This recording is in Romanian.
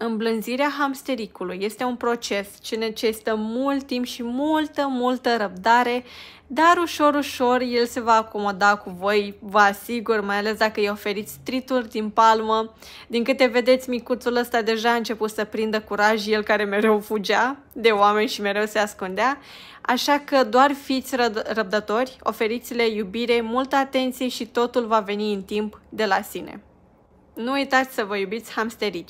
Îmblânzirea hamstericului este un proces ce necesită mult timp și multă, multă răbdare, dar ușor, ușor el se va acomoda cu voi, vă asigur, mai ales dacă îi oferiți trituri din palmă. Din câte vedeți, micuțul ăsta deja a început să prindă curaj, el care mereu fugea de oameni și mereu se ascundea. Așa că doar fiți răd- răbdători, oferiți-le iubire, multă atenție și totul va veni în timp de la sine. Nu uitați să vă iubiți hamsterici.